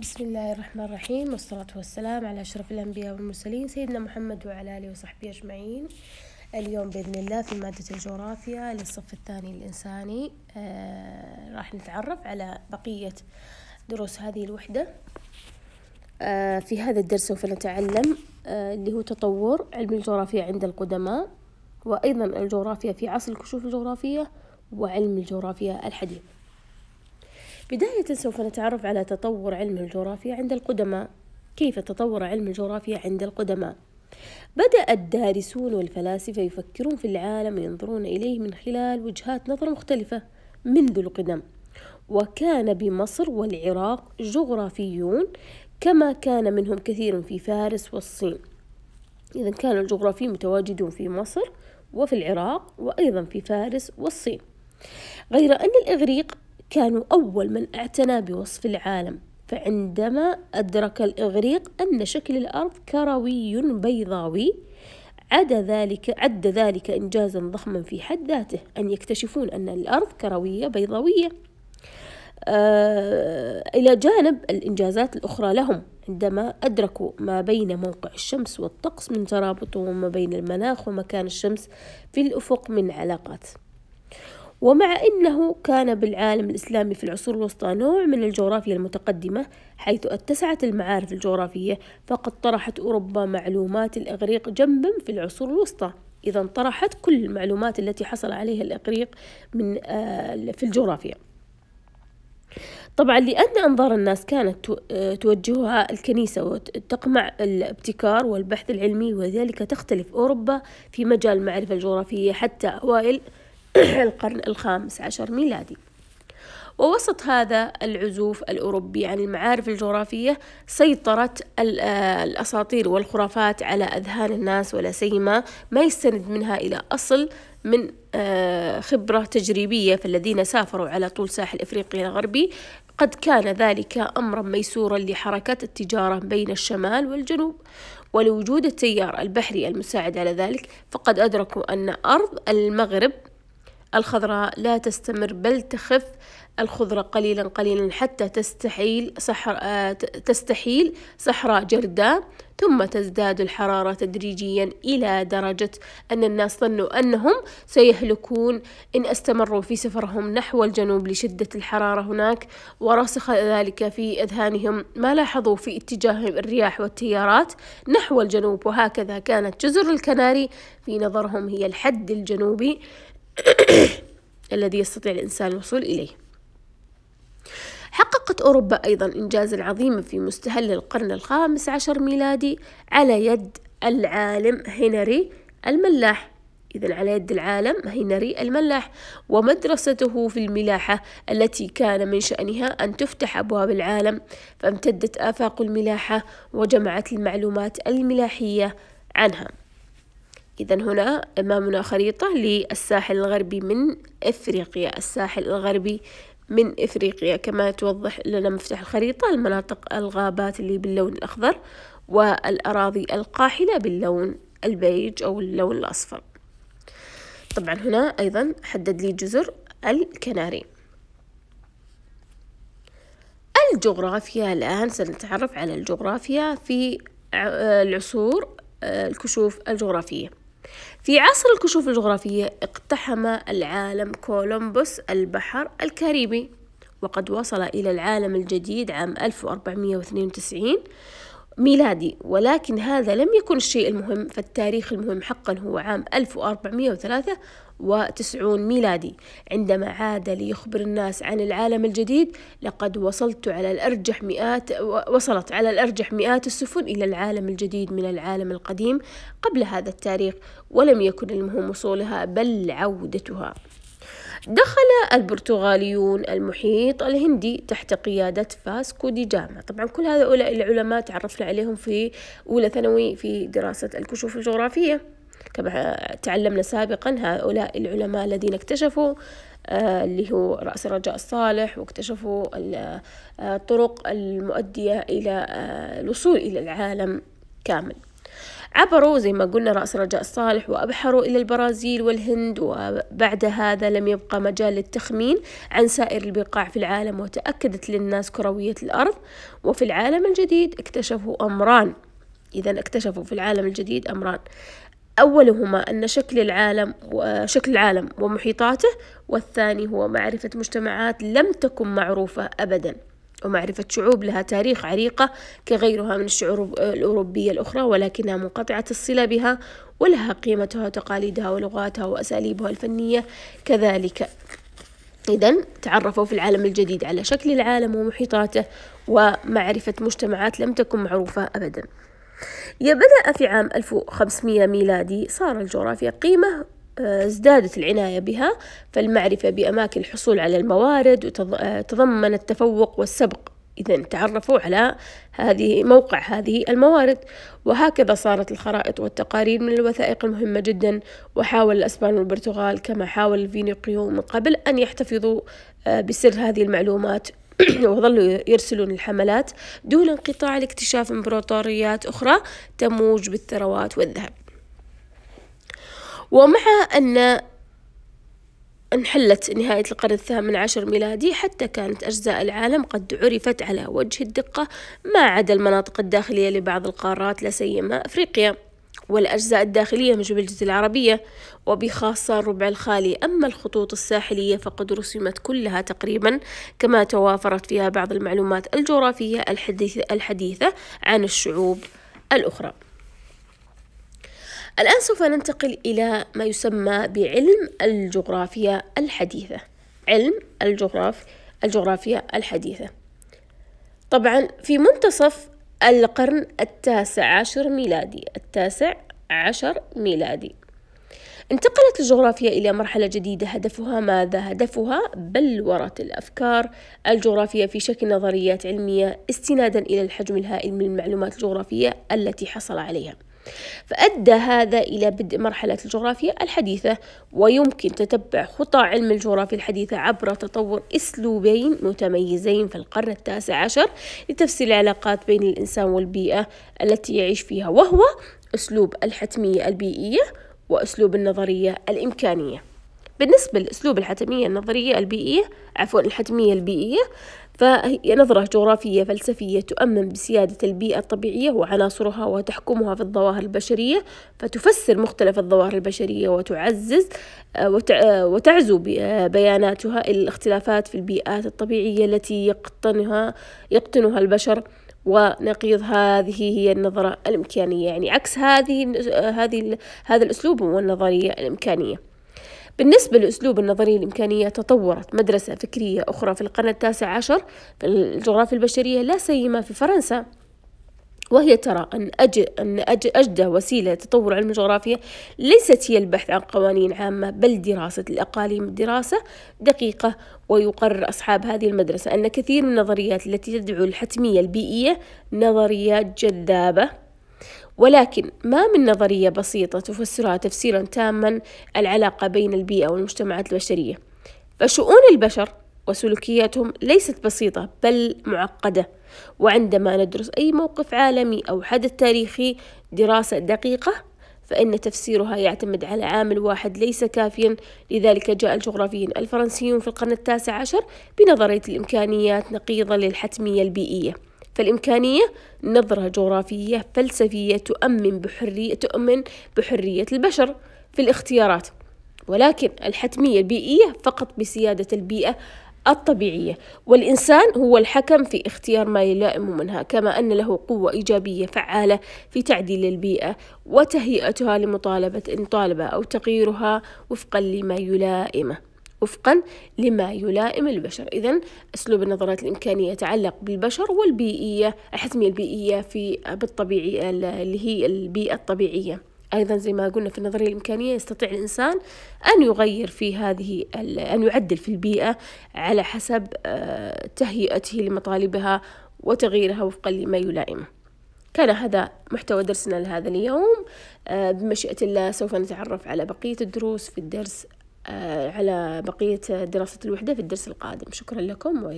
بسم الله الرحمن الرحيم والصلاة والسلام على أشرف الأنبياء والمرسلين سيدنا محمد وعلى آله وصحبه أجمعين اليوم بإذن الله في مادة الجغرافيا للصف الثاني الإنساني آه راح نتعرف على بقية دروس هذه الوحدة آه في هذا الدرس سوف نتعلم آه اللي هو تطور علم الجغرافيا عند القدماء وأيضا الجغرافيا في عصر الكشوف الجغرافية وعلم الجغرافيا الحديث بداية سوف نتعرف على تطور علم الجغرافيا عند القدماء كيف تطور علم الجغرافيا عند القدماء بدأ الدارسون والفلاسفة يفكرون في العالم وينظرون إليه من خلال وجهات نظر مختلفة منذ القدم وكان بمصر والعراق جغرافيون كما كان منهم كثير في فارس والصين إذا كان الجغرافيين متواجدون في مصر وفي العراق وأيضا في فارس والصين غير أن الإغريق كانوا أول من اعتنى بوصف العالم فعندما أدرك الإغريق أن شكل الأرض كروي بيضاوي عدا ذلك عد ذلك إنجازا ضخما في حد ذاته أن يكتشفون أن الأرض كروية بيضاوية آه إلى جانب الإنجازات الأخرى لهم عندما أدركوا ما بين موقع الشمس والطقس من ترابطه وما بين المناخ ومكان الشمس في الأفق من علاقات ومع أنه كان بالعالم الإسلامي في العصور الوسطى نوع من الجغرافيا المتقدمة حيث اتسعت المعارف الجغرافية فقد طرحت أوروبا معلومات الإغريق جنبا في العصور الوسطى إذا طرحت كل المعلومات التي حصل عليها الإغريق من آه، في الجغرافيا طبعا لأن أنظار الناس كانت آه، توجهها الكنيسة وتقمع الابتكار والبحث العلمي وذلك تختلف أوروبا في مجال المعرفة الجغرافية حتى أوائل القرن الخامس عشر ميلادي ووسط هذا العزوف الأوروبي عن المعارف الجغرافية سيطرت آه، الأساطير والخرافات على أذهان الناس ولا سيما ما يستند منها إلى أصل من آه، خبرة تجريبية فالذين سافروا على طول ساحل إفريقيا الغربي قد كان ذلك أمرا ميسورا لحركة التجارة بين الشمال والجنوب ولوجود التيار البحري المساعد على ذلك فقد أدركوا أن أرض المغرب الخضراء لا تستمر بل تخف الخضرة قليلا قليلا حتى تستحيل صحر آه، تستحيل صحراء جرداء ثم تزداد الحرارة تدريجيا إلى درجة أن الناس ظنوا أنهم سيهلكون إن استمروا في سفرهم نحو الجنوب لشدة الحرارة هناك ورسخ ذلك في أذهانهم ما لاحظوا في اتجاه الرياح والتيارات نحو الجنوب وهكذا كانت جزر الكناري في نظرهم هي الحد الجنوبي الذي يستطيع الإنسان الوصول إليه حققت أوروبا أيضا إنجازا عظيما في مستهل القرن الخامس عشر ميلادي على يد العالم هنري الملاح إذا على يد العالم هنري الملاح ومدرسته في الملاحة التي كان من شأنها أن تفتح أبواب العالم فامتدت آفاق الملاحة وجمعت المعلومات الملاحية عنها إذا هنا أمامنا خريطة للساحل الغربي من إفريقيا الساحل الغربي من إفريقيا كما توضح لنا مفتاح الخريطة المناطق الغابات اللي باللون الأخضر والأراضي القاحلة باللون البيج أو اللون الأصفر طبعا هنا أيضا حدد لي جزر الكناري الجغرافيا الآن سنتعرف على الجغرافيا في العصور آه، الكشوف الجغرافية في عصر الكشوف الجغرافية اقتحم العالم كولومبوس البحر الكاريبي وقد وصل إلى العالم الجديد عام 1492 ميلادي ولكن هذا لم يكن الشيء المهم فالتاريخ المهم حقا هو عام 1403 وتسعون ميلادي عندما عاد ليخبر الناس عن العالم الجديد لقد وصلت على الأرجح مئات وصلت على الأرجح مئات السفن إلى العالم الجديد من العالم القديم قبل هذا التاريخ ولم يكن المهم وصولها بل عودتها دخل البرتغاليون المحيط الهندي تحت قيادة فاسكو دي جاما طبعا كل هؤلاء العلماء تعرفنا عليهم في أولى ثانوي في دراسة الكشوف الجغرافية كما تعلمنا سابقا هؤلاء العلماء الذين اكتشفوا آه، اللي هو رأس الرجاء الصالح واكتشفوا الطرق آه، المؤدية إلى آه، الوصول إلى العالم كامل عبروا زي ما قلنا رأس الرجاء الصالح وأبحروا إلى البرازيل والهند وبعد هذا لم يبقى مجال للتخمين عن سائر البقاع في العالم وتأكدت للناس كروية الأرض وفي العالم الجديد اكتشفوا أمران إذا اكتشفوا في العالم الجديد أمران أولهما أن شكل العالم وشكل العالم ومحيطاته والثاني هو معرفة مجتمعات لم تكن معروفة أبدا ومعرفة شعوب لها تاريخ عريقة كغيرها من الشعوب الأوروبية الأخرى ولكنها منقطعة الصلة بها ولها قيمتها وتقاليدها ولغاتها وأساليبها الفنية كذلك إذا تعرفوا في العالم الجديد على شكل العالم ومحيطاته ومعرفة مجتمعات لم تكن معروفة أبدا بدأ في عام 1500 ميلادي صار الجغرافيا قيمة آه، ازدادت العناية بها فالمعرفة بأماكن الحصول على الموارد آه، تضمن التفوق والسبق إذا تعرفوا على هذه موقع هذه الموارد وهكذا صارت الخرائط والتقارير من الوثائق المهمة جدا وحاول الأسبان والبرتغال كما حاول الفينيقيون من قبل أن يحتفظوا آه، بسر هذه المعلومات وظلوا يرسلون الحملات دون انقطاع لاكتشاف امبراطوريات أخرى تموج بالثروات والذهب ومع أن انحلت نهاية القرن الثامن عشر ميلادي حتى كانت أجزاء العالم قد عرفت على وجه الدقة ما عدا المناطق الداخلية لبعض القارات لا سيما أفريقيا والأجزاء الداخلية من جبل الجزيرة العربية وبخاصة الربع الخالي أما الخطوط الساحلية فقد رسمت كلها تقريبا كما توافرت فيها بعض المعلومات الجغرافية الحديثة عن الشعوب الأخرى الآن سوف ننتقل إلى ما يسمى بعلم الجغرافيا الحديثة علم الجغراف الجغرافيا الحديثة طبعا في منتصف القرن التاسع عشر ميلادي التاسع عشر ميلادي انتقلت الجغرافيا إلى مرحلة جديدة هدفها ماذا؟ هدفها بلورة الأفكار الجغرافية في شكل نظريات علمية استنادا إلى الحجم الهائل من المعلومات الجغرافية التي حصل عليها فأدى هذا إلى بدء مرحلة الجغرافيا الحديثة ويمكن تتبع خطى علم الجغرافيا الحديثة عبر تطور أسلوبين متميزين في القرن التاسع عشر لتفسير العلاقات بين الإنسان والبيئة التي يعيش فيها وهو أسلوب الحتمية البيئية وأسلوب النظرية الإمكانية بالنسبة لأسلوب الحتمية النظرية البيئية عفوا الحتمية البيئية فهي نظرة جغرافية فلسفية تؤمن بسيادة البيئة الطبيعية وعناصرها وتحكمها في الظواهر البشرية فتفسر مختلف الظواهر البشرية وتعزز آه، آه، وتعزو آه، بياناتها إلى الاختلافات في البيئات الطبيعية التي يقطنها يقطنها البشر ونقيض هذه هي النظرة الإمكانية يعني عكس هذه هذه هذا الأسلوب هو النظرية الإمكانية بالنسبة لأسلوب النظرية الإمكانية تطورت مدرسة فكرية أخرى في القرن التاسع عشر في الجغرافيا البشرية لا سيما في فرنسا وهي ترى أن, أج... أن أج... أجدى وسيلة لتطور علم الجغرافيا ليست هي البحث عن قوانين عامة بل دراسة الأقاليم دراسة دقيقة ويقرر أصحاب هذه المدرسة أن كثير من النظريات التي تدعو الحتمية البيئية نظريات جذابة ولكن ما من نظرية بسيطة تفسرها تفسيرا تاما العلاقة بين البيئة والمجتمعات البشرية فشؤون البشر وسلوكياتهم ليست بسيطة بل معقدة وعندما ندرس أي موقف عالمي أو حدث تاريخي دراسة دقيقة فإن تفسيرها يعتمد على عامل واحد ليس كافيا لذلك جاء الجغرافيين الفرنسيون في القرن التاسع عشر بنظرية الإمكانيات نقيضا للحتمية البيئية فالإمكانية نظرة جغرافية فلسفية تؤمن بحرية تؤمن بحرية البشر في الاختيارات ولكن الحتمية البيئية فقط بسيادة البيئة الطبيعية والإنسان هو الحكم في اختيار ما يلائم منها كما أن له قوة إيجابية فعالة في تعديل البيئة وتهيئتها لمطالبة المطالبة أو تغييرها وفقا لما يلائمه وفقا لما يلائم البشر إذا أسلوب النظرات الإمكانية يتعلق بالبشر والبيئية الحتمية البيئية في بالطبيعي اللي هي البيئة الطبيعية أيضا زي ما قلنا في النظرية الإمكانية يستطيع الإنسان أن يغير في هذه أن يعدل في البيئة على حسب آه، تهيئته لمطالبها وتغييرها وفقا لما يلائمه كان هذا محتوى درسنا لهذا اليوم آه، بمشيئة الله سوف نتعرف على بقية الدروس في الدرس على بقية دراسة الوحدة في الدرس القادم شكرا لكم